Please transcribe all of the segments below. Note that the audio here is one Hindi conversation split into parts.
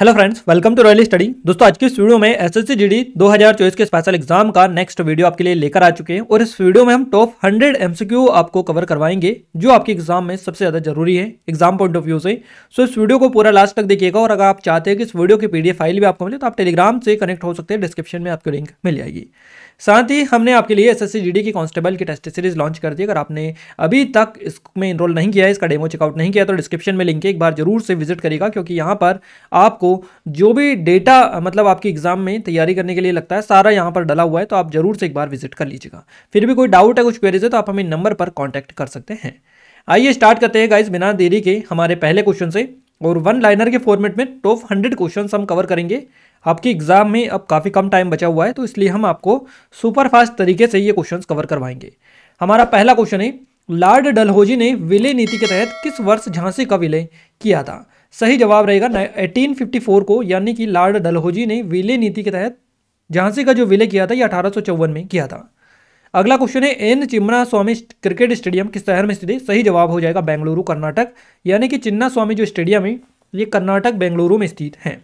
hello friends welcome to Royal Study दोस्तों आज की इस वीडियो में एसएससी जीडी 2024 के स्पेशल एग्जाम का नेक्स्ट वीडियो आपके लिए लेकर आ चुके हैं और इस वीडियो में हम टॉप 100 एमसीक्यू आपको कवर करवाएंगे जो आपके एग्जाम में सबसे ज़्यादा जरूरी है एग्जाम पॉइंट ऑफ व्यू से सो इस वीडियो को पूरा लास्ट तक देखिएगा और अगर आप चाहते हैं कि इस वीडियो की पीडीएफ फाइल भी आपको मिले तो आप टेलीग्राम से कनेक्ट हो सकते हैं डिस्क्रिप्शन में आपको लिंक मिल जाएगी साथ ही हमने आपके लिए एस एस की कांस्टेबल की टेस्ट सीरीज लॉन्च कर दी अगर आपने अभी तक इसमें इनरोल नहीं किया है इसका डेमो चेकआउट नहीं किया तो डिस्क्रिप्शन में लिंक है एक बार जरूर से विजिट करेगा क्योंकि यहाँ पर आपको जो भी डेटा मतलब आपकी एग्जाम में तैयारी करने के लिए लगता है सारा यहाँ पर डला हुआ है तो आप जरूर से एक बार विजिट कर लीजिएगा फिर भी कोई डाउट है कुछ क्वेरीज है तो आप हमें नंबर पर कॉन्टैक्ट कर सकते हैं आइए स्टार्ट करते हैं गाइज बिना देरी के हमारे पहले क्वेश्चन से और वन लाइनर के फॉर्मेट में टॉप हंड्रेड क्वेश्चन हम कवर करेंगे आपकी एग्ज़ाम में अब काफ़ी कम टाइम बचा हुआ है तो इसलिए हम आपको सुपर फास्ट तरीके से ये क्वेश्चन कवर करवाएंगे हमारा पहला क्वेश्चन है लॉर्ड डलहोजी ने विलय नीति के तहत किस वर्ष झांसी का विलय किया था सही जवाब रहेगा फोर को यानी कि लॉर्ड डलहोजी ने विलय नीति के तहत झांसी का जो विलय किया था ये अठारह में किया था अगला क्वेश्चन है N Chinnaswamy cricket stadium किस शहर में स्थित है सही जवाब हो जाएगा बेंगलुरु कर्नाटक यानी कि चिन्ना स्वामी जो स्टेडियम है ये कर्नाटक बेंगलुरु में स्थित है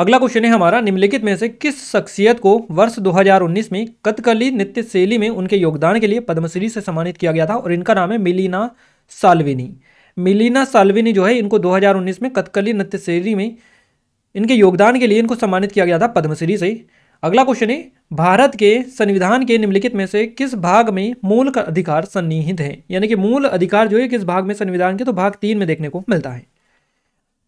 अगला क्वेश्चन है हमारा निम्नलिखित में से किस शख्सियत को वर्ष 2019 में कथकली नृत्य शैली में उनके योगदान के लिए पद्मश्री से सम्मानित किया गया था और इनका नाम है मिलीना सालविनी मिलीना सालविनी जो है इनको 2019 में कथकली नृत्य शैली में इनके योगदान के लिए इनको सम्मानित किया गया था पद्मश्री से अगला क्वेश्चन है भारत के संविधान के निम्नलिखित में से किस भाग में मूल अधिकार सन्निहित है यानी कि मूल अधिकार जो है किस भाग में संविधान के तो भाग तीन में देखने को मिलता है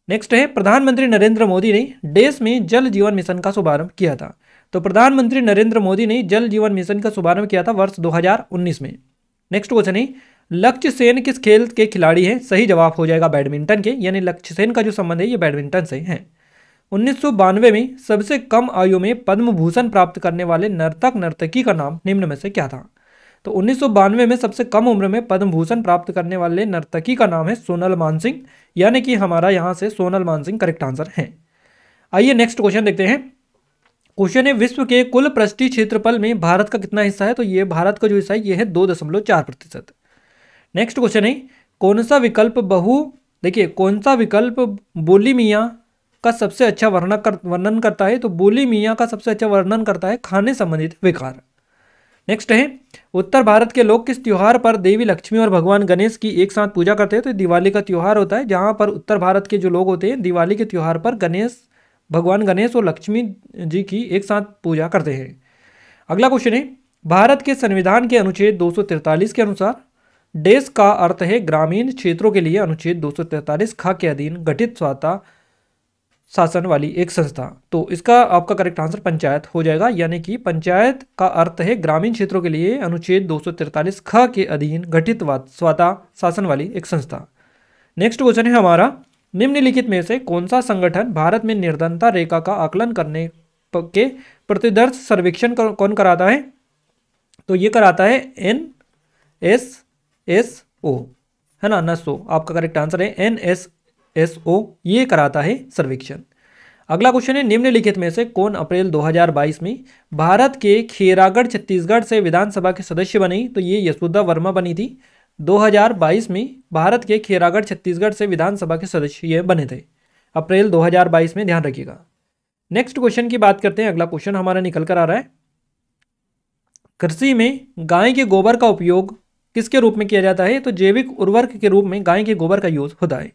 नेक्स्ट है प्रधानमंत्री नरेंद्र मोदी ने देश में जल जीवन मिशन का शुभारंभ किया था तो प्रधानमंत्री नरेंद्र मोदी ने जल जीवन मिशन का शुभारंभ किया था वर्ष 2019 में नेक्स्ट क्वेश्चन है लक्ष्य सेन किस खेल के खिलाड़ी हैं सही जवाब हो जाएगा बैडमिंटन के यानी लक्ष्य सेन का जो संबंध है ये बैडमिंटन से है उन्नीस में सबसे कम आयु में पद्म भूषण प्राप्त करने वाले नर्तक नर्तकी का नाम निम्न में से क्या था तो उन्नीस में सबसे कम उम्र में पद्म भूषण प्राप्त करने वाले नर्तकी का नाम है सोनल मानसिंह यानी कि हमारा यहाँ से सोनल मानसिंह करेक्ट आंसर है आइए नेक्स्ट क्वेश्चन देखते हैं क्वेश्चन है विश्व के कुल पृष्ठीय क्षेत्रफल में भारत का कितना हिस्सा है तो ये भारत का जो हिस्सा है ये है दो दशमलव चार प्रतिशत नेक्स्ट क्वेश्चन है कौन सा विकल्प बहु देखिए कौन सा विकल्प बोली का सबसे अच्छा वर्णन कर वर्णन करता है तो बोली का सबसे अच्छा वर्णन करता है खाने संबंधित विकार नेक्स्ट है उत्तर भारत के लोग किस त्यौहार पर देवी लक्ष्मी और भगवान गणेश की एक साथ पूजा करते हैं तो दिवाली का त्यौहार होता है जहाँ पर उत्तर भारत के जो लोग होते हैं दिवाली के त्यौहार पर गणेश भगवान गणेश और लक्ष्मी जी की एक साथ पूजा करते हैं अगला क्वेश्चन है भारत के संविधान के अनुच्छेद 243 के अनुसार देश का अर्थ है ग्रामीण क्षेत्रों के लिए अनुच्छेद 243 खा के अधीन गठित स्वाता शासन वाली एक संस्था तो इसका आपका करेक्ट आंसर पंचायत हो जाएगा यानी कि पंचायत का अर्थ है ग्रामीण क्षेत्रों के लिए अनुच्छेद 243 ख के अधीन गठित स्वता शासन वाली एक संस्था नेक्स्ट क्वेश्चन है हमारा निम्नलिखित में से कौन सा संगठन भारत में निर्धनता रेखा का आकलन करने के प्रतिदर्श सर्वेक्षण कौन कराता है तो ये कराता है एन एस एस ओ है ना नसो आपका करेक्ट आंसर है एन एस एस ओ ये कराता है सर्वेक्षण अगला क्वेश्चन है निम्नलिखित में से कौन अप्रैल 2022 में भारत के खेरागढ़ छत्तीसगढ़ से विधानसभा के सदस्य बनी तो ये यशोदा वर्मा बनी थी 2022 में भारत के खेरागढ़ छत्तीसगढ़ से विधानसभा के सदस्य ये बने थे अप्रैल 2022 में ध्यान रखिएगा नेक्स्ट क्वेश्चन की बात करते हैं अगला क्वेश्चन हमारा निकल कर आ रहा है कृषि में गाय के गोबर का उपयोग किसके रूप में किया जाता है तो जैविक उर्वरक के रूप में गाय के गोबर का यूज होता है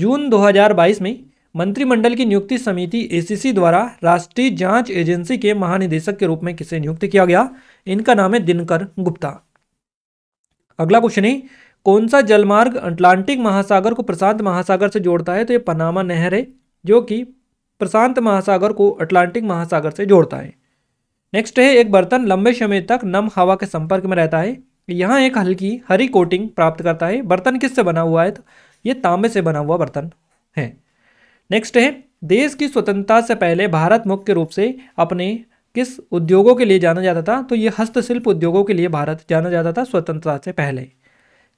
जून 2022 में मंत्रिमंडल की नियुक्ति समिति एसीसी द्वारा राष्ट्रीय जांच एजेंसी के महानिदेशक के रूप में किसे नियुक्त किया गया इनका नाम है दिनकर गुप्ता अगला क्वेश्चन है कौन सा जलमार्ग अटलांटिक महासागर को प्रशांत महासागर से जोड़ता है तो ये पनामा नहर है जो कि प्रशांत महासागर को अटलांटिक महासागर से जोड़ता है नेक्स्ट है एक बर्तन लंबे समय तक नम हवा के संपर्क में रहता है यहाँ एक हल्की हरी कोटिंग प्राप्त करता है बर्तन किससे बना हुआ है तो ये तांबे से बना हुआ बर्तन है नेक्स्ट है देश की स्वतंत्रता से पहले भारत मुख्य रूप से अपने किस उद्योगों के लिए जाना जाता था तो ये हस्तशिल्प उद्योगों के लिए भारत जाना जाता था स्वतंत्रता से पहले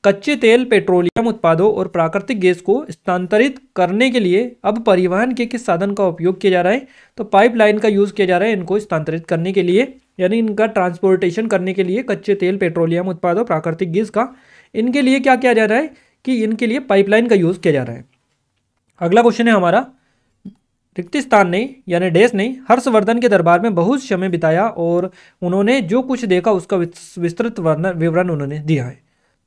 कच्चे तेल पेट्रोलियम उत्पादों और प्राकृतिक गैस को स्थानांतरित करने के लिए अब परिवहन के किस साधन का उपयोग किया जा रहा है तो पाइपलाइन का यूज़ किया जा रहा है इनको स्थानांतरित करने के लिए यानी इनका ट्रांसपोर्टेशन करने के लिए कच्चे तेल पेट्रोलियम उत्पादों प्राकृतिक गैस का इनके लिए क्या किया जा रहा है कि इनके लिए पाइपलाइन का यूज़ किया जा रहा है अगला क्वेश्चन है हमारा रिक्तिस्तान ने यानी डेस ने हर्षवर्धन के दरबार में बहुत समय बिताया और उन्होंने जो कुछ देखा उसका विस्तृत वर्णन विवरण उन्होंने दिया है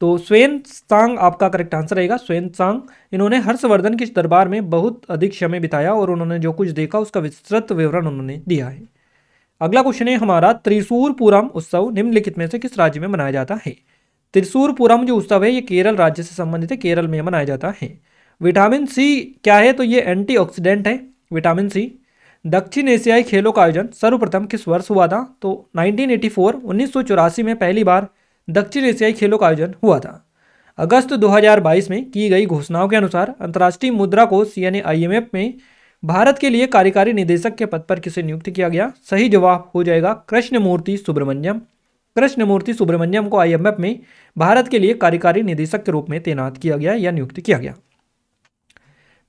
तो स्वेन सांग आपका करेक्ट आंसर रहेगा स्वयं सांग इन्होंने हर्षवर्धन के दरबार में बहुत अधिक समय बिताया और उन्होंने जो कुछ देखा उसका विस्तृत विवरण उन्होंने दिया है अगला क्वेश्चन है हमारा त्रिशूरपुरम उत्सव निम्नलिखित में से किस राज्य में मनाया जाता है त्रिशूरपुरम जो उत्सव है ये केरल राज्य से संबंधित है केरल में मनाया जाता है विटामिन सी क्या है तो ये एंटीऑक्सीडेंट है विटामिन सी दक्षिण एशियाई खेलों का आयोजन सर्वप्रथम किस वर्ष हुआ था तो 1984 एटी में पहली बार दक्षिण एशियाई खेलों का आयोजन हुआ था अगस्त 2022 में की गई घोषणाओं के अनुसार अंतर्राष्ट्रीय मुद्रा को सी एन में भारत के लिए कार्यकारी निदेशक के पद पर किसे नियुक्त किया गया सही जवाब हो जाएगा कृष्णमूर्ति सुब्रमण्यम कृष्णमूर्ति सुब्रमण्यम को आईएमएफ में भारत के लिए कार्यकारी निदेशक के रूप में तैनात किया गया या नियुक्त किया गया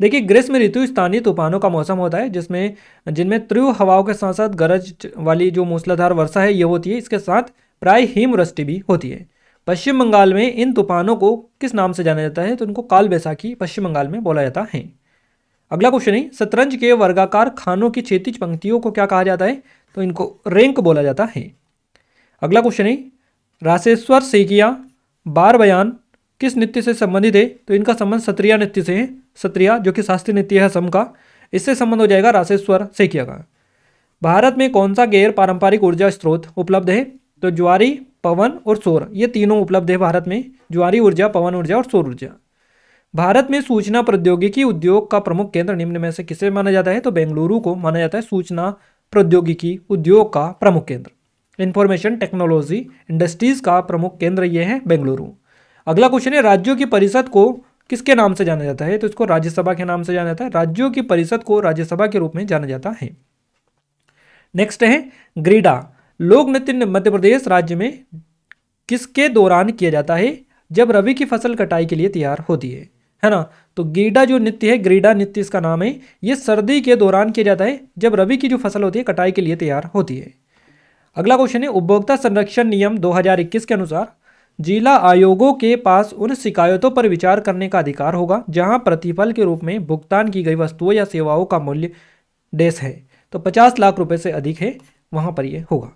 देखिए ग्रीष्म ऋतु स्थानीय तूफानों का मौसम होता है जिसमें जिनमें त्रिव हवाओं के साथ साथ गरज वाली जो मूसलाधार वर्षा है ये होती है इसके साथ प्राय हिमवृष्टि भी होती है पश्चिम बंगाल में इन तूफानों को किस नाम से जाना जाता है तो इनको काल बैसाखी पश्चिम बंगाल में बोला जाता है अगला क्वेश्चन है शतरंज के वर्गाकार खानों की क्षेत्रीय पंक्तियों को क्या कहा जाता है तो इनको रेंक बोला जाता है अगला क्वेश्चन है राशेश्वर सेकिया बार बयान किस नृत्य से संबंधित है तो इनका संबंध सत्रिया नृत्य से है सत्रिया जो कि शास्त्रीय नृत्य है असम का इससे संबंध हो जाएगा राशेश्वर सेकिया का भारत में कौन सा गैर पारंपरिक ऊर्जा स्रोत उपलब्ध है तो ज्वारी पवन और सौर ये तीनों उपलब्ध है भारत में ज्वारी ऊर्जा पवन ऊर्जा और सौर ऊर्जा भारत में सूचना प्रौद्योगिकी उद्योग का प्रमुख केंद्र निम्न में से किसे माना जाता है तो बेंगलुरु को माना जाता है सूचना प्रौद्योगिकी उद्योग का प्रमुख केंद्र इंफॉर्मेशन टेक्नोलॉजी इंडस्ट्रीज़ का प्रमुख केंद्र ये है बेंगलुरु अगला क्वेश्चन है राज्यों की परिषद को किसके नाम से जाना जाता है तो इसको राज्यसभा के नाम से जाना जाता है राज्यों की परिषद को राज्यसभा के रूप में जाना जाता है नेक्स्ट है ग्रीडा लोक नृत्य मध्य प्रदेश राज्य में किसके दौरान किया जाता है जब रवि की फसल कटाई के लिए तैयार होती है है ना तो ग्रीडा जो नृत्य है ग्रीडा नृत्य इसका नाम है ये सर्दी के दौरान किया जाता है जब रवि की जो फसल होती है कटाई के लिए तैयार होती है अगला क्वेश्चन है उपभोक्ता संरक्षण नियम 2021 के अनुसार जिला आयोगों के पास उन शिकायतों पर विचार करने का अधिकार होगा जहां प्रतिफल के रूप में भुगतान की गई वस्तुओं या सेवाओं का मूल्य डेस है तो 50 लाख रुपए से अधिक है वहां पर यह होगा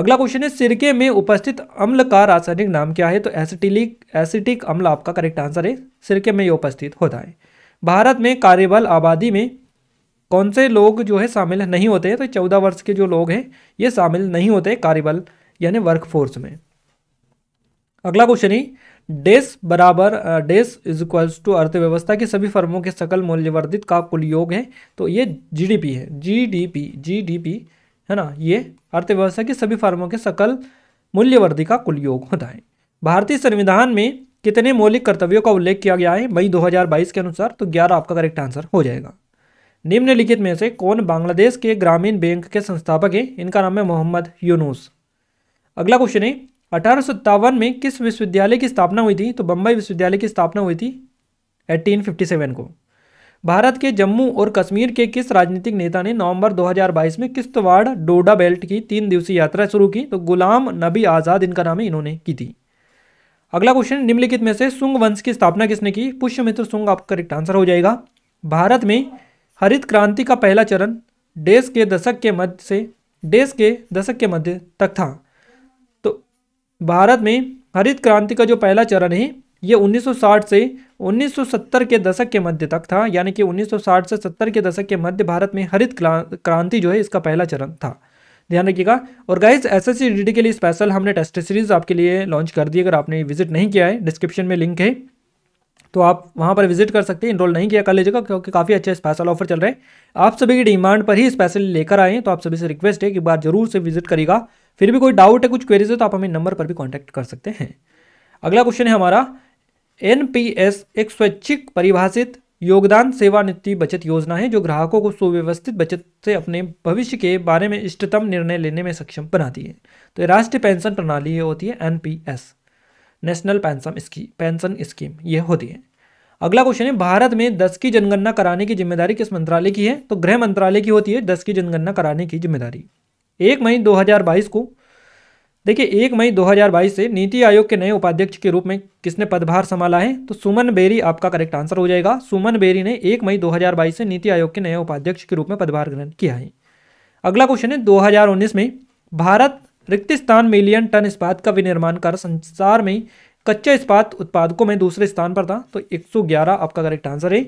अगला क्वेश्चन है सिरके में उपस्थित अम्ल का रासायनिक नाम क्या है तो एसिटिलिक एसिटिक अम्ल आपका करेक्ट आंसर है सिरके में ये उपस्थित होता है भारत में कार्यबल आबादी में कौन से लोग जो है शामिल नहीं होते हैं तो चौदह वर्ष के जो लोग हैं ये शामिल नहीं होते कार्यबल यानी वर्कफोर्स में अगला क्वेश्चन ही डेस बराबर डेस इज इक्वल्स टू अर्थव्यवस्था के सभी फर्मों के सकल मूल्यवर्धित का कुल योग है तो ये जीडीपी है जीडीपी जीडीपी है ना ये अर्थव्यवस्था के सभी फर्मों के सकल मूल्यवर्धि का कुल योग होता है भारतीय संविधान में कितने मौलिक कर्तव्यों का उल्लेख किया गया है मई 2022 के अनुसार तो 11 आपका करेक्ट आंसर हो जाएगा निम्नलिखित में से कौन बांग्लादेश के ग्रामीण बैंक के संस्थापक हैं इनका नाम है मोहम्मद यूनुस अगला क्वेश्चन है अठारह में किस विश्वविद्यालय की स्थापना हुई थी तो बम्बई विश्वविद्यालय की स्थापना हुई थी 1857 को भारत के जम्मू और कश्मीर के किस राजनीतिक नेता ने नवंबर 2022 में किश्तवाड़ डोडा बेल्ट की तीन दिवसीय यात्रा शुरू की तो गुलाम नबी आज़ाद इनका नाम है इन्होंने की थी अगला क्वेश्चन निम्नलिखित में से सुंग वंश की स्थापना किसने की पुष्यमित्र सुंग आपका करेक्ट आंसर हो जाएगा भारत में हरित क्रांति का पहला चरण देश के दशक के मध्य से देश के दशक के मध्य तक था तो भारत में हरित क्रांति का जो पहला चरण है ये 1960 से 1970 के दशक के मध्य तक था यानी कि 1960 से 70 के दशक के मध्य भारत में हरित क्रांति जो है इसका पहला चरण था ध्यान रखिएगा और गाइज एस एस के लिए स्पेशल हमने टेस्ट सीरीज आपके लिए लॉन्च कर दी अगर आपने विजिट नहीं किया है डिस्क्रिप्शन में लिंक है तो आप वहाँ पर विजिट कर सकते हैं इनरोल नहीं किया कर लीजिएगा क्योंकि काफ़ी अच्छे स्पेशल ऑफर चल रहे हैं आप सभी की डिमांड पर ही स्पेशल लेकर आए हैं तो आप सभी से रिक्वेस्ट है कि बार जरूर से विजिट करेगा फिर भी कोई डाउट है कुछ क्वेरीज है तो आप हमें नंबर पर भी कॉन्टैक्ट कर सकते हैं अगला क्वेश्चन है हमारा एन एक स्वैच्छिक परिभाषित योगदान सेवानिवृत्ति बचत योजना है जो ग्राहकों को सुव्यवस्थित बचत से अपने भविष्य के बारे में इष्टतम निर्णय लेने में सक्षम बनाती है तो राष्ट्रीय पेंशन प्रणाली होती है NPS national pension scheme pension scheme ये होती है अगला क्वेश्चन है भारत में दस की जनगणना कराने की जिम्मेदारी किस मंत्रालय की है तो गृह मंत्रालय की होती है दस की जनगणना कराने की जिम्मेदारी एक मई दो को देखिए एक मई 2022 से नीति आयोग के नए उपाध्यक्ष के रूप में किसने पदभार संभाला है तो सुमन बेरी आपका करेक्ट आंसर हो जाएगा सुमन बेरी ने एक मई 2022 से नीति आयोग के नए उपाध्यक्ष के रूप में पदभार ग्रहण किया है अगला क्वेश्चन है 2019 में भारत रिक्तिस्तान मिलियन टन इस्पात का विनिर्माण कर संसार में कच्चे इस्पात उत्पादकों में दूसरे स्थान पर था तो 111 आपका करेक्ट आंसर है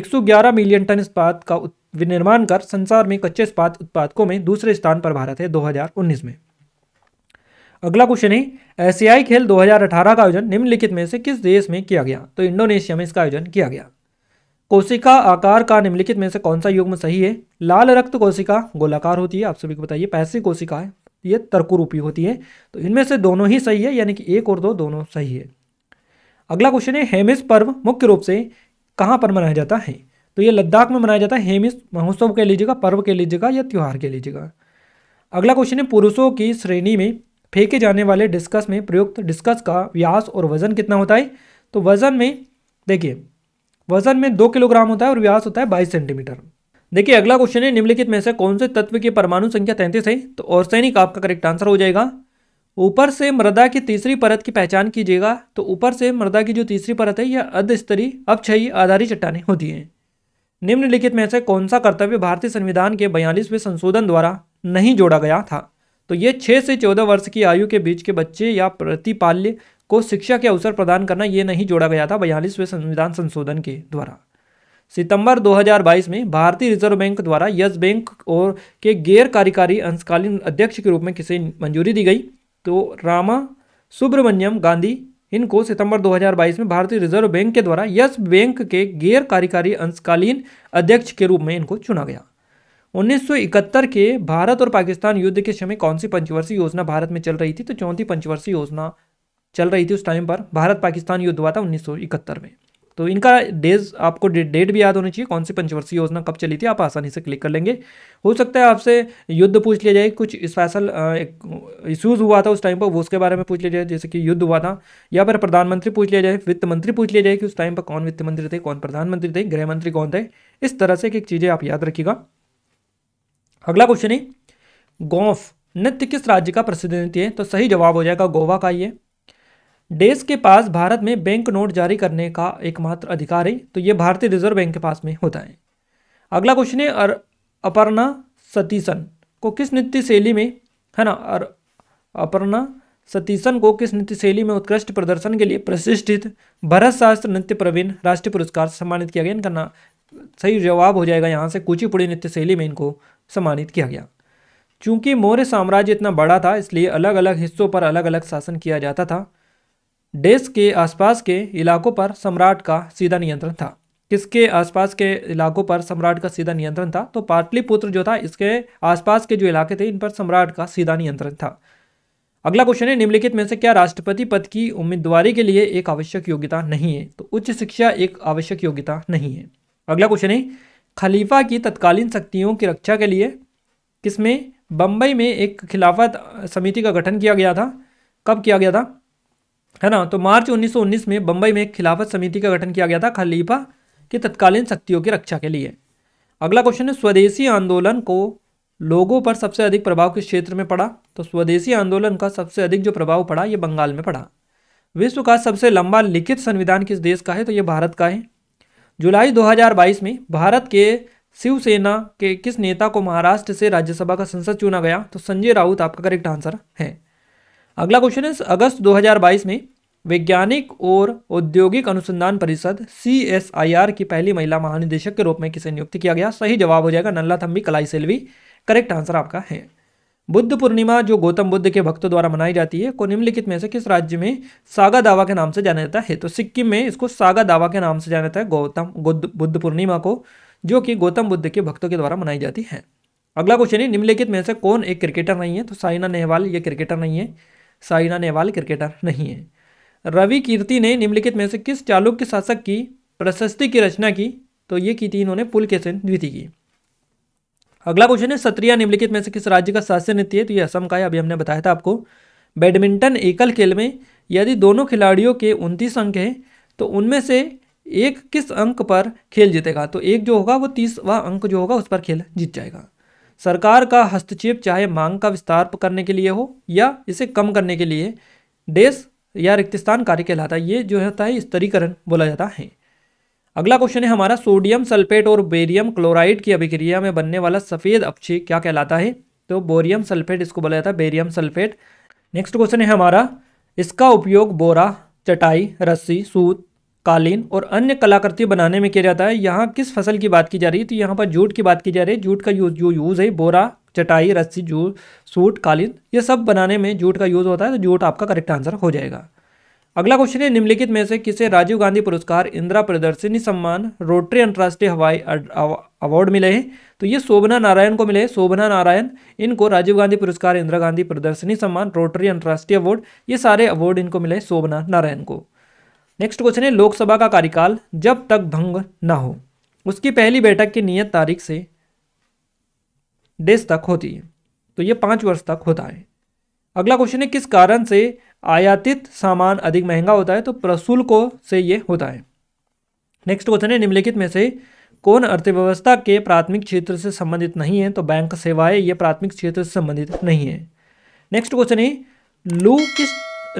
111 मिलियन टन इस्पात का विनिर्माण कर संसार में कच्चे इस्पात उत्पादकों में दूसरे स्थान पर भारत है 2019 में अगला क्वेश्चन है एशियाई खेल 2018 का आयोजन निम्नलिखित में से किस देश में किया गया तो इंडोनेशिया में इसका आयोजन किया गया कोशिका आकार का निम्नलिखित में से कौन सा युग्म सही है लाल रक्त कोशिका गोलाकार होती है आप सभी को बताइए पैसे कोशिका है ये रूपी होती है तो इनमें से दोनों ही सही है यानी कि एक और दो दोनों सही है अगला क्वेश्चन है हेमिस पर्व मुख्य रूप से कहाँ पर मनाया जाता है तो ये लद्दाख में मनाया जाता है हेमिस महोत्सव कह लीजिएगा पर्व कह लीजिएगा या त्यौहार कह लीजिएगा अगला क्वेश्चन है पुरुषों की श्रेणी में फेंके जाने वाले डिस्कस में प्रयुक्त डिस्कस का व्यास और वजन कितना होता है तो वजन में देखिए वजन में दो किलोग्राम होता है और व्यास होता है बाईस सेंटीमीटर देखिए अगला क्वेश्चन है निम्नलिखित में से कौन से तत्व की परमाणु संख्या तैंतीस है तो सैनिक आपका करेक्ट आंसर हो जाएगा ऊपर से मृदा की तीसरी परत की पहचान कीजिएगा तो ऊपर से मृदा की जो तीसरी परत है यह अर्धस्तरीय अपक्षयी आधारित चट्टाने होती हैं निम्नलिखित में से कौन सा कर्तव्य भारतीय संविधान के बयालीसवें संशोधन द्वारा नहीं जोड़ा गया था तो ये छः से चौदह वर्ष की आयु के बीच के बच्चे या प्रतिपाल्य को शिक्षा के अवसर प्रदान करना ये नहीं जोड़ा गया था बयालीसवें संविधान संशोधन के द्वारा सितंबर 2022 में भारतीय रिजर्व बैंक द्वारा यस बैंक और के गैर कार्यकारी अंशकालीन अध्यक्ष के रूप में किसे मंजूरी दी गई तो रामा सुब्रमण्यम गांधी इनको सितंबर 2022 में भारतीय रिजर्व बैंक के द्वारा यस बैंक के गैर कार्यकारी अंशकालीन अध्यक्ष के रूप में इनको चुना गया 1971 के भारत और पाकिस्तान युद्ध के समय कौन सी पंचवर्षीय योजना भारत में चल रही थी तो चौथी पंचवर्षीय योजना चल रही थी उस टाइम पर भारत पाकिस्तान युद्ध हुआ था उन्नीस में तो इनका डेज आपको डे, डेट भी याद होनी चाहिए कौन सी पंचवर्षीय योजना कब चली थी आप आसानी से क्लिक कर लेंगे हो सकता है आपसे युद्ध पूछ लिया जाए कुछ स्पेशल इश्यूज़ हुआ था उस टाइम पर वो उसके बारे में पूछ लिया जाए जैसे कि युद्ध हुआ था या फिर प्रधानमंत्री पूछ लिया जाए वित्त मंत्री पूछ लिया जाए कि उस टाइम पर कौन वित्त मंत्री थे कौन प्रधानमंत्री थे गृह मंत्री कौन थे इस तरह से एक चीज़ें आप याद रखिएगा अगला क्वेश्चन है गोफ नृत्य किस राज्य का प्रसिद्ध नृत्य है तो सही जवाब हो जाएगा गोवा का ही है देश के पास भारत में बैंक नोट जारी करने का एकमात्र अधिकार है तो ये भारतीय रिजर्व बैंक के पास में होता है अगला क्वेश्चन है अपर्णा सतीशन को किस नृत्य शैली में है ना और अपर्णा सतीशन को किस नृत्य शैली में उत्कृष्ट प्रदर्शन के लिए प्रतिष्ठित भरत शास्त्र नृत्य प्रवीण राष्ट्रीय पुरस्कार सम्मानित किया गया इनका सही जवाब हो जाएगा यहाँ से कुचिपुड़ी नृत्य शैली में इनको सम्मानित किया गया चूँकि मौर्य साम्राज्य इतना बड़ा था इसलिए अलग अलग हिस्सों पर अलग अलग शासन किया जाता था देश के आसपास के इलाकों पर सम्राट का सीधा नियंत्रण था किसके आसपास के इलाकों पर सम्राट का सीधा नियंत्रण था तो पाटलिपुत्र जो था इसके आसपास के जो इलाके थे इन पर सम्राट का सीधा नियंत्रण था अगला क्वेश्चन है निम्नलिखित में से क्या राष्ट्रपति पद की उम्मीदवारी के लिए एक आवश्यक योग्यता नहीं है तो उच्च शिक्षा एक आवश्यक योग्यता नहीं है अगला क्वेश्चन है खलीफा की तत्कालीन शक्तियों की रक्षा के लिए किसमें बम्बई में एक खिलाफत समिति का गठन किया गया था कब किया गया था है ना तो मार्च 1919 में बंबई में खिलाफत समिति का गठन किया गया था खलीफा के तत्कालीन शक्तियों की रक्षा के लिए अगला क्वेश्चन है स्वदेशी आंदोलन को लोगों पर सबसे अधिक प्रभाव किस क्षेत्र में पड़ा तो स्वदेशी आंदोलन का सबसे अधिक जो प्रभाव पड़ा ये बंगाल में पड़ा विश्व का सबसे लंबा लिखित संविधान किस देश का है तो ये भारत का है जुलाई 2022 में भारत के शिवसेना के किस नेता को महाराष्ट्र से राज्यसभा का संसद चुना गया तो संजय राउत आपका करेक्ट आंसर है अगला क्वेश्चन है अगस्त 2022 में वैज्ञानिक और औद्योगिक अनुसंधान परिषद सी की पहली महिला महानिदेशक के रूप में किसे नियुक्त किया गया सही जवाब हो जाएगा नल्ला थम्बी कलाई सेल्वी करेक्ट आंसर आपका है बुद्ध पूर्णिमा जो गौतम बुद्ध के भक्तों द्वारा मनाई जाती है को निम्नलिखित में से किस राज्य में सागा दावा के नाम से जाना जाता है तो सिक्किम में इसको सागा दावा के नाम से जाना जाता है गौतम बुद्ध पूर्णिमा को जो कि गौतम बुद्ध के भक्तों के द्वारा मनाई जाती है अगला क्वेश्चन है निम्नलिखित में से कौन एक क्रिकेटर नहीं है तो साइना नेहवाल ये क्रिकेटर नहीं है साइना नेहवाल क्रिकेटर नहीं है रवि कीर्ति ने निम्नलिखित में से किस चालुक्य शासक की प्रशस्ति की रचना की तो ये की थी इन्होंने पुलकेशन द्वितीय की अगला क्वेश्चन है सत्रिया निम्नलिखित में से किस राज्य का शासन नीति है तो ये असम का है अभी हमने बताया था आपको बैडमिंटन एकल खेल में यदि दोनों खिलाड़ियों के उनतीस अंक हैं तो उनमें से एक किस अंक पर खेल जीतेगा तो एक जो होगा वो तीसवा अंक जो होगा उस पर खेल जीत जाएगा सरकार का हस्तक्षेप चाहे मांग का विस्तार करने के लिए हो या इसे कम करने के लिए देश या रिक्तिस्तान कार्य कहलाता है ये जो होता है स्तरीकरण बोला जाता है अगला क्वेश्चन है हमारा सोडियम सल्फेट और बेरियम क्लोराइड की अभिक्रिया में बनने वाला सफ़ेद अक्षय क्या कहलाता है तो बोरियम सल्फेट इसको बोला जाता है बेरियम सल्फेट नेक्स्ट क्वेश्चन है हमारा इसका उपयोग बोरा चटाई रस्सी सूत कालीन और अन्य कलाकृति बनाने में किया जाता है यहाँ किस फसल की बात की जा रही है तो यहाँ पर जूट की बात की जा रही है जूट का यूज जो यूज़ है बोरा चटाई रस्सी जू सूट कालीन ये सब बनाने में जूट का यूज़ होता है तो जूट आपका करेक्ट आंसर हो जाएगा अगला क्वेश्चन है निम्नलिखित में से किसे राजीव गांधी पुरस्कार इंदिरा प्रदर्शनी सम्मान रोटरी अंतर्राष्ट्रीय हवाई अवार्ड मिले हैं तो ये शोभना नारायण को मिले हैं शोभना नारायण इनको राजीव गांधी पुरस्कार इंदिरा गांधी प्रदर्शनी सम्मान रोटरी अंतर्राष्ट्रीय अवार्ड ये सारे अवार्ड इनको मिले शोभना नारायण को नेक्स्ट क्वेश्चन है लोकसभा का कार्यकाल जब तक भंग न हो उसकी पहली बैठक की नियत तारीख से देश तक होती है तो ये पाँच वर्ष तक होता है अगला क्वेश्चन है किस कारण से आयातित सामान अधिक महंगा होता है तो प्रशुल्कों से ये होता है नेक्स्ट क्वेश्चन है निम्नलिखित में से कौन अर्थव्यवस्था के प्राथमिक क्षेत्र से संबंधित नहीं है तो बैंक सेवाएं ये प्राथमिक क्षेत्र से संबंधित नहीं है नेक्स्ट क्वेश्चन है लू किस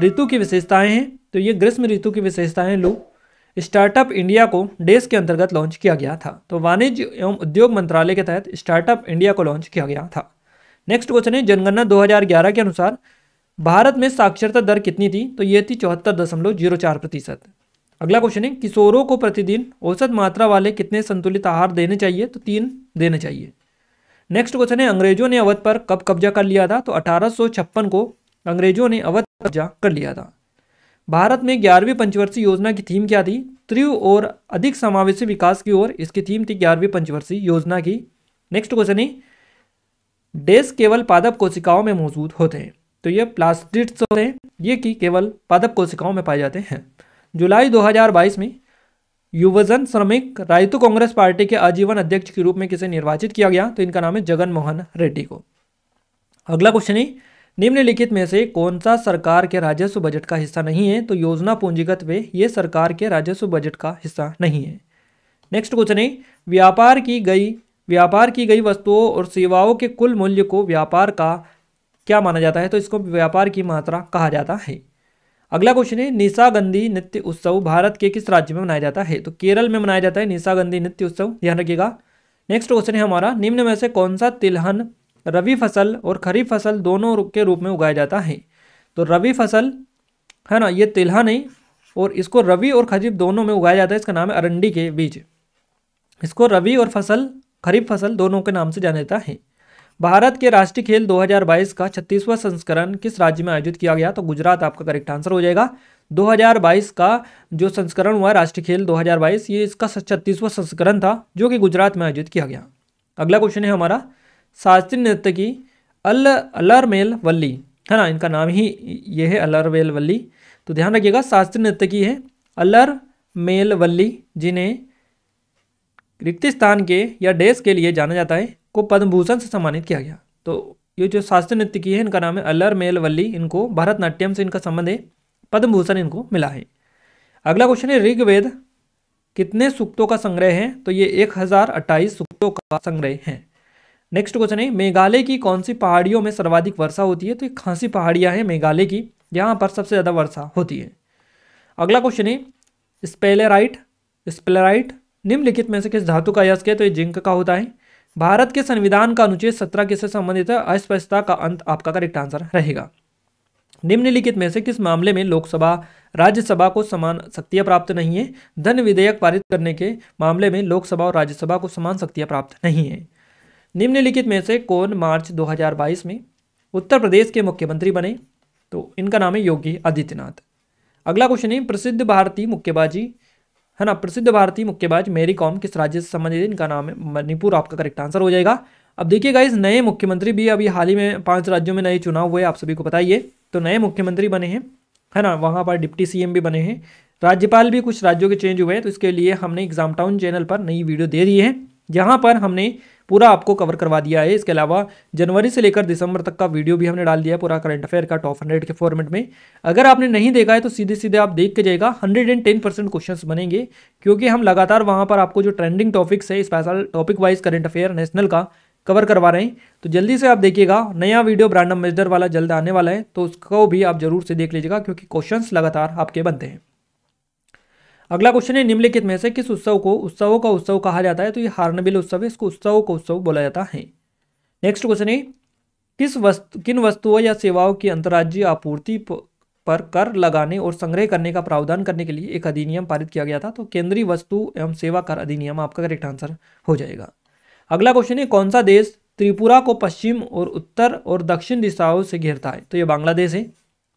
ऋतु की विशेषताएं हैं तो ये ग्रीष्म ऋतु की विशेषताएं लू स्टार्टअप इंडिया को देश के अंतर्गत लॉन्च किया गया था तो वाणिज्य एवं उद्योग मंत्रालय के तहत स्टार्टअप इंडिया को लॉन्च किया गया था नेक्स्ट क्वेश्चन है जनगणना 2011 के अनुसार भारत में साक्षरता दर कितनी थी तो ये थी चौहत्तर दशमलव जीरो चार प्रतिशत अगला क्वेश्चन है किशोरों को प्रतिदिन औसत मात्रा वाले कितने संतुलित आहार देने चाहिए तो तीन देने चाहिए नेक्स्ट क्वेश्चन है अंग्रेजों ने अवध पर कब कब्जा कर लिया था तो अठारह को अंग्रेजों ने अवध कब्जा कर लिया था भारत में ग्यारहवीं पंचवर्षीय योजना की थीम क्या थी त्रिव और अधिक समावेशी विकास की ओर इसकी थीम थी ग्यारहवीं पंचवर्षीय योजना की नेक्स्ट क्वेश्चन है डेस केवल पादप कोशिकाओं में मौजूद होते हैं तो ये प्लास्टिड्स होते हैं ये कि केवल पादप कोशिकाओं में पाए जाते हैं जुलाई 2022 में युवजन श्रमिक रायतु कांग्रेस पार्टी के आजीवन अध्यक्ष के रूप में किसे निर्वाचित किया गया तो इनका नाम है जगन मोहन रेड्डी को अगला क्वेश्चन है निम्नलिखित में से कौन सा सरकार के राजस्व बजट का हिस्सा नहीं है तो योजना पूंजीगत वे ये सरकार के राजस्व बजट का हिस्सा नहीं है नेक्स्ट क्वेश्चन है व्यापार की गई व्यापार की गई वस्तुओं और सेवाओं के कुल मूल्य को व्यापार का क्या माना जाता है तो इसको व्यापार की मात्रा कहा जाता है अगला क्वेश्चन है निशागंधी नृत्य उत्सव भारत के किस राज्य में मनाया जाता है तो केरल में मनाया जाता है निशागंधी नृत्य उत्सव ध्यान रखिएगा नेक्स्ट क्वेश्चन है हमारा निम्न में से कौन सा तिलहन रबी फसल और खरीफ फसल दोनों के रूप में उगाया जाता है तो रबी फसल है ना ये तिलहन है और इसको रबी और खरीफ दोनों में उगाया जाता है इसका नाम है अरंडी के बीज इसको रबी और फसल खरीफ फसल दोनों के नाम से जाना जाता है भारत के राष्ट्रीय खेल 2022 का छत्तीसवां संस्करण किस राज्य में आयोजित किया गया तो गुजरात आपका करेक्ट आंसर हो जाएगा 2022 का जो संस्करण हुआ राष्ट्रीय खेल 2022 ये इसका छत्तीसवां संस्करण था जो कि गुजरात में आयोजित किया गया अगला क्वेश्चन है हमारा शास्त्रीय नृत्य की अल अलरमेल वल्ली है ना इनका नाम ही ये है अलरमेल वल्ली तो ध्यान रखिएगा शास्त्रीय नृत्य की है अल्लर मेल वल्ली जिन्हें रिक्त स्थान के या देश के लिए जाना जाता है को पद्म भूषण से सम्मानित किया गया तो ये जो शास्त्रीय नृत्य की है इनका नाम है अलर मेल वल्ली इनको भरतनाट्यम से इनका संबंध है पद्म भूषण इनको मिला है अगला क्वेश्चन है ऋग्वेद कितने सूक्तों का संग्रह है तो ये एक हजार अट्ठाईस सूक्तों का संग्रह है नेक्स्ट क्वेश्चन है मेघालय की कौन सी पहाड़ियों में सर्वाधिक वर्षा होती है तो खांसी खासी पहाड़ियाँ हैं मेघालय की यहाँ पर सबसे ज़्यादा वर्षा होती है अगला क्वेश्चन है स्पेलेराइट स्पेलेराइट निम्नलिखित में से किस धातु का यश है तो ये जिंक का होता है भारत के संविधान का अनुच्छेद सत्रह किससे संबंधित है अस्पष्टता का अंत आपका करेक्ट आंसर रहेगा निम्नलिखित में से किस मामले में लोकसभा राज्यसभा को समान शक्तियां प्राप्त नहीं है धन विधेयक पारित करने के मामले में लोकसभा और राज्यसभा को समान शक्तियां प्राप्त नहीं है निम्नलिखित में से कौन मार्च 2022 में उत्तर प्रदेश के मुख्यमंत्री बने तो इनका नाम है योगी आदित्यनाथ अगला क्वेश्चन है प्रसिद्ध भारतीय मुक्केबाजी है ना प्रसिद्ध भारतीय मुक्केबाज मेरी कॉम किस राज्य से संबंधित इनका नाम है मणिपुर आपका करेक्ट आंसर हो जाएगा अब देखिएगा इस नए मुख्यमंत्री भी अभी हाल ही में पांच राज्यों में नए चुनाव हुए आप सभी को बताइए तो नए मुख्यमंत्री बने हैं है ना वहाँ पर डिप्टी सीएम भी बने हैं राज्यपाल भी कुछ राज्यों के चेंज हुए हैं तो इसके लिए हमने एग्जाम टाउन चैनल पर नई वीडियो दे दी है यहाँ पर हमने पूरा आपको कवर करवा दिया है इसके अलावा जनवरी से लेकर दिसंबर तक का वीडियो भी हमने डाल दिया पूरा करंट अफेयर का टॉप हंड्रेड के फॉर्मेट में अगर आपने नहीं देखा है तो सीधे सीधे आप देख के जाएगा hundred and ten percent question बनेंगे क्योंकि हम लगातार वहाँ पर आपको जो ट्रेंडिंग टॉपिक्स है special topic wise current affair national का कवर करवा रहे हैं तो जल्दी से आप देखिएगा नया वीडियो ब्रांड अम्बेसडर वाला जल्द आने वाला है तो उसको भी आप जरूर से देख लीजिएगा क्योंकि क्वेश्चन लगातार आपके बनते हैं अगला क्वेश्चन है निम्नलिखित में से किस उत्सव को उत्सवों का उत्सव कहा जाता है तो ये हार्नबिल उत्सव है इसको उत्सवों का उत्सव बोला जाता है नेक्स्ट क्वेश्चन है किस वस्तु किन वस्तुओं या सेवाओं की अंतर्राज्यीय आपूर्ति पर कर लगाने और संग्रह करने का प्रावधान करने के लिए एक अधिनियम पारित किया गया था तो केंद्रीय वस्तु एवं सेवा कर अधिनियम आपका करेक्ट आंसर हो जाएगा अगला क्वेश्चन है कौन सा देश त्रिपुरा को पश्चिम और उत्तर और दक्षिण दिशाओं से घेरता है तो ये बांग्लादेश है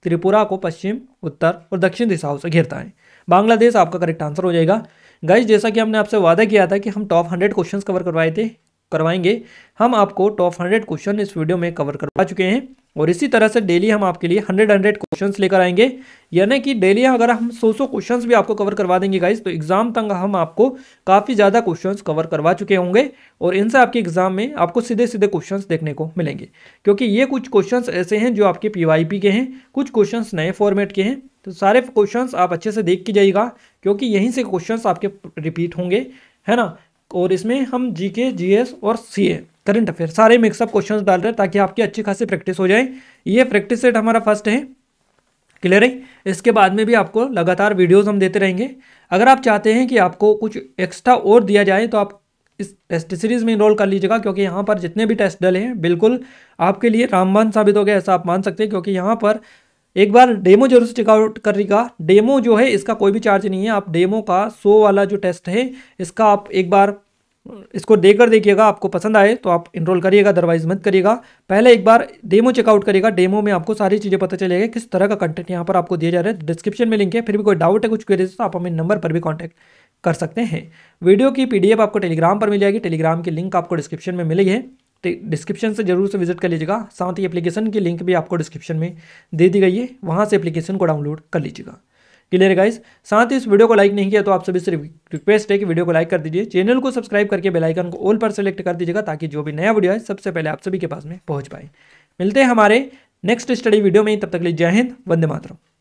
त्रिपुरा को पश्चिम उत्तर और दक्षिण दिशाओं से घेरता है बांग्लादेश आपका करेक्ट आंसर हो जाएगा गाइज जैसा कि हमने आपसे वादा किया था कि हम टॉप हंड्रेड क्वेश्चन कवर करवाए थे करवाएंगे हम आपको टॉप हंड्रेड क्वेश्चन इस वीडियो में कवर करवा चुके हैं और इसी तरह से डेली हम आपके लिए हंड्रेड हंड्रेड क्वेश्चन लेकर आएंगे यानी कि डेली अगर हम सौ सौ क्वेश्चन भी आपको कवर करवा देंगे गाइज तो एग्जाम तक हम आपको काफ़ी ज़्यादा क्वेश्चन कवर करवा चुके होंगे और इनसे आपके एग्जाम में आपको सीधे सीधे क्वेश्चन देखने को मिलेंगे क्योंकि ये कुछ क्वेश्चन ऐसे हैं जो आपके पी के हैं कुछ क्वेश्चन नए फॉर्मेट के हैं तो सारे क्वेश्चन आप अच्छे से देख के जाइएगा क्योंकि यहीं से क्वेश्चन आपके रिपीट होंगे है ना और इसमें हम जी के और सी करंट अफेयर सारे मिक्सअप क्वेश्चंस डाल रहे हैं ताकि आपकी अच्छी खासी प्रैक्टिस हो जाए ये प्रैक्टिस सेट हमारा फर्स्ट है क्लियर है इसके बाद में भी आपको लगातार वीडियोज़ हम देते रहेंगे अगर आप चाहते हैं कि आपको कुछ एक्स्ट्रा और दिया जाए तो आप इस टेस्ट सीरीज़ में इनरोल कर लीजिएगा क्योंकि यहाँ पर जितने भी टेस्ट डले हैं बिल्कुल आपके लिए रामबान साबित हो गया ऐसा आप मान सकते हैं क्योंकि यहाँ पर एक बार डेमो जरूर से चेकआउट करिएगा डेमो जो है इसका कोई भी चार्ज नहीं है आप डेमो का सो वाला जो टेस्ट है इसका आप एक बार इसको देकर देखिएगा आपको पसंद आए तो आप इनरोल करिएगा अदरवाइज मत करिएगा पहले एक बार डेमो चेकआउट करिएगा डेमो में आपको सारी चीज़ें पता चलेगा किस तरह का कंटेंट यहाँ पर आपको दिया जा रहा है डिस्क्रिप्शन में लिंक है फिर भी कोई डाउट है कुछ क्वेरीज तो आप हमें नंबर पर भी कॉन्टैक्ट कर सकते हैं वीडियो की पी आपको टेलीग्राम पर मिल जाएगी टेलीग्राम की लिंक आपको डिस्क्रिप्शन में मिली है डिस्क्रिप्शन तो से जरूर से विजिट कर लीजिएगा साथ ही एप्लीकेशन की लिंक भी आपको डिस्क्रिप्शन में दे दी गई है वहाँ से एप्लीकेशन को डाउनलोड कर लीजिएगा क्लियर है गाइस साथ ही इस वीडियो को लाइक नहीं किया तो आप सभी से रिक्वेस्ट है कि वीडियो को लाइक कर दीजिए चैनल को सब्सक्राइब करके बेलाइकन को ऑल पर सेलेक्ट कर दीजिएगा ताकि जो भी नया वीडियो है सबसे पहले आप सभी के पास में पहुँच पाए मिलते हैं हमारे नेक्स्ट स्टडी वीडियो में तब तक लिए जय हिंद वंदे मातरम